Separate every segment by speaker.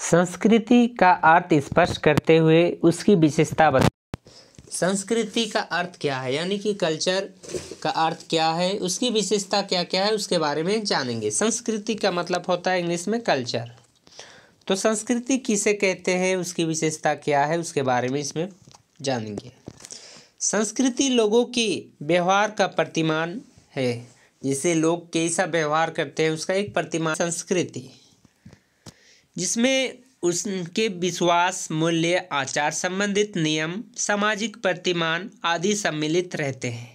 Speaker 1: संस्कृति का अर्थ स्पष्ट करते हुए उसकी विशेषता बता संस्कृति का अर्थ क्या है यानी कि कल्चर का अर्थ क्या है उसकी विशेषता क्या क्या है उसके बारे में जानेंगे संस्कृति का मतलब होता है इंग्लिश में कल्चर तो संस्कृति किसे कहते हैं उसकी विशेषता क्या है उसके बारे में इसमें जानेंगे संस्कृति लोगों की व्यवहार का प्रतिमान है जिसे लोग कैसा व्यवहार करते हैं उसका एक प्रतिमान संस्कृति जिसमें उनके विश्वास मूल्य आचार संबंधित नियम सामाजिक प्रतिमान आदि सम्मिलित रहते हैं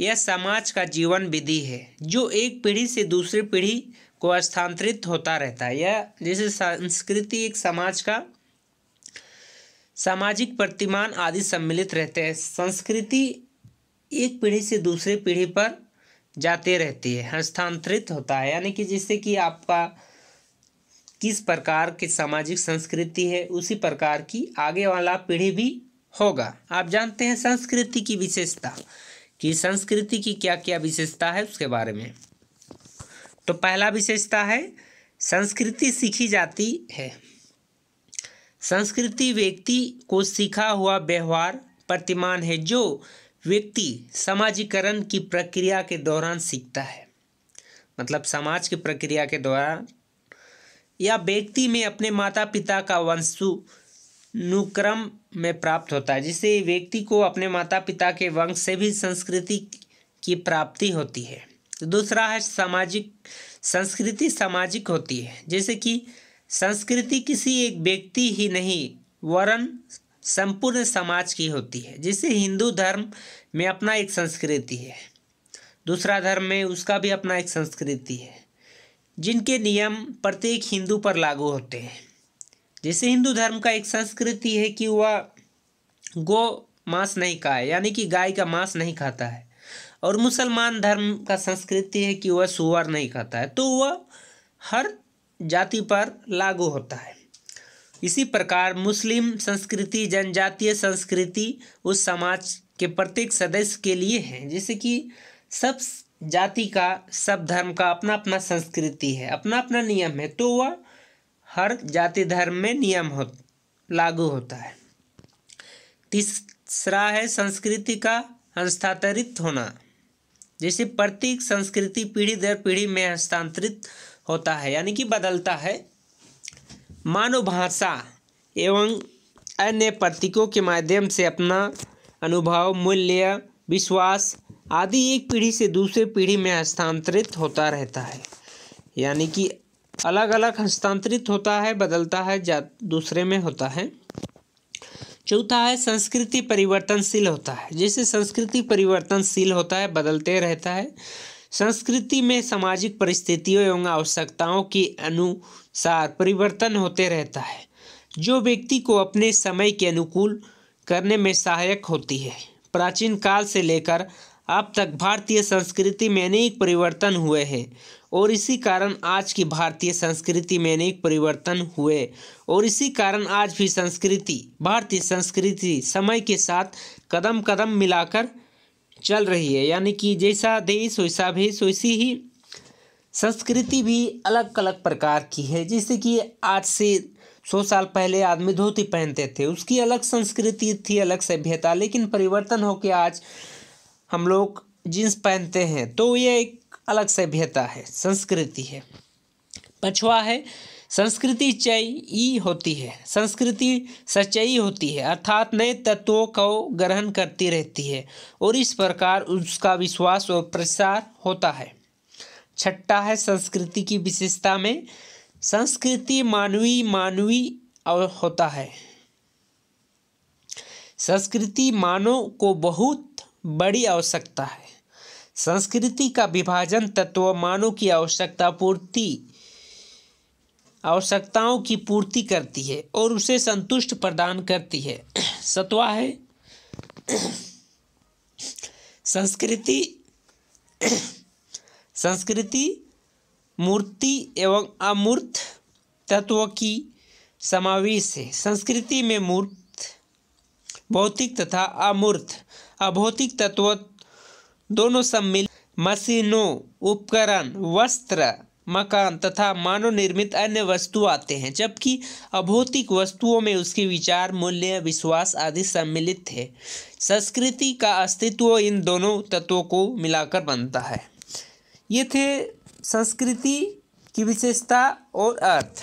Speaker 1: यह समाज का जीवन विधि है जो एक पीढ़ी से दूसरी पीढ़ी को स्थानांतरित होता रहता है यह जैसे संस्कृति एक समाज का सामाजिक प्रतिमान आदि सम्मिलित रहते हैं संस्कृति एक पीढ़ी से दूसरे पीढ़ी पर जाते रहती है हस्तांतरित होता है यानी कि जिससे कि आपका किस प्रकार की सामाजिक संस्कृति है उसी प्रकार की आगे वाला पीढ़ी भी होगा आप जानते हैं संस्कृति की विशेषता कि संस्कृति की क्या क्या विशेषता है उसके बारे में तो पहला विशेषता है संस्कृति सीखी जाती है संस्कृति व्यक्ति को सीखा हुआ व्यवहार प्रतिमान है जो व्यक्ति समाजीकरण की प्रक्रिया के दौरान सीखता है मतलब समाज की प्रक्रिया के दौरान या व्यक्ति में अपने माता पिता का वंशानुक्रम में प्राप्त होता है जिससे व्यक्ति को अपने माता पिता के वंश से भी संस्कृति की प्राप्ति होती है दूसरा है सामाजिक संस्कृति सामाजिक होती है जैसे कि संस्कृति किसी एक व्यक्ति ही नहीं वरन संपूर्ण समाज की होती है जिसे हिंदू धर्म में अपना एक संस्कृति है दूसरा धर्म में उसका भी अपना एक संस्कृति है जिनके नियम प्रत्येक हिंदू पर लागू होते हैं जैसे हिंदू धर्म का एक संस्कृति है कि वह गो मांस नहीं खाए यानी कि गाय का मांस नहीं खाता है और मुसलमान धर्म का संस्कृति है कि वह सुअर नहीं खाता है तो वह हर जाति पर लागू होता है इसी प्रकार मुस्लिम संस्कृति जनजातीय संस्कृति उस समाज के प्रत्येक सदस्य के लिए है जैसे कि सब जाति का सब धर्म का अपना अपना संस्कृति है अपना अपना नियम है तो वह हर जाति धर्म में नियम हो लागू होता है तीसरा है संस्कृति का हस्तांतरित होना जैसे प्रत्येक संस्कृति पीढ़ी दर पीढ़ी में हस्तांतरित होता है यानी कि बदलता है मानव भाषा एवं अन्य प्रतीकों के माध्यम से अपना अनुभव मूल्य विश्वास आदि एक पीढ़ी से दूसरे पीढ़ी में हस्तांतरित होता रहता है यानी कि अलग अलग हस्तांतरित होता है बदलता है जा दूसरे में होता है चौथा है संस्कृति परिवर्तनशील होता है जैसे संस्कृति परिवर्तनशील होता है बदलते रहता है संस्कृति में सामाजिक परिस्थितियों एवं आवश्यकताओं के अनुसार परिवर्तन होते रहता है जो व्यक्ति को अपने समय के अनुकूल करने में सहायक होती है प्राचीन काल से लेकर अब तक भारतीय संस्कृति में अनेक परिवर्तन हुए हैं और इसी कारण आज की भारतीय संस्कृति में अनेक परिवर्तन हुए और इसी कारण आज भी संस्कृति भारतीय संस्कृति समय के साथ कदम कदम मिलाकर चल रही है यानी कि जैसा देश वैसा भेष वैसी ही संस्कृति भी अलग अलग प्रकार की है जैसे कि आज से सौ साल पहले आदमी धोती पहनते थे उसकी अलग संस्कृति थी अलग सभ्यता लेकिन परिवर्तन होकर आज हम लोग जींस पहनते हैं तो ये एक अलग सभ्यता है संस्कृति है पछवा है संस्कृति चयी होती है संस्कृति सच्चाई होती है अर्थात नए तत्वों को ग्रहण करती रहती है और इस प्रकार उसका विश्वास और प्रसार होता है छठा है संस्कृति की विशेषता में संस्कृति मानवी मानवी होता है संस्कृति मानव को बहुत बड़ी आवश्यकता है संस्कृति का विभाजन तत्व मानव की आवश्यकता पूर्ति आवश्यकताओं की पूर्ति करती है और उसे संतुष्ट प्रदान करती है सतवा है संस्कृति संस्कृति मूर्ति एवं अमूर्त तत्व की समावेश है संस्कृति में मूर्त भौतिक तथा अमूर्त अभौतिक तत्व दोनों सम्मिलित मशीनों उपकरण वस्त्र मकान तथा मानव निर्मित अन्य वस्तु आते हैं जबकि अभौतिक वस्तुओं में उसके विचार मूल्य विश्वास आदि सम्मिलित है संस्कृति का अस्तित्व इन दोनों तत्वों को मिलाकर बनता है ये थे संस्कृति की विशेषता और अर्थ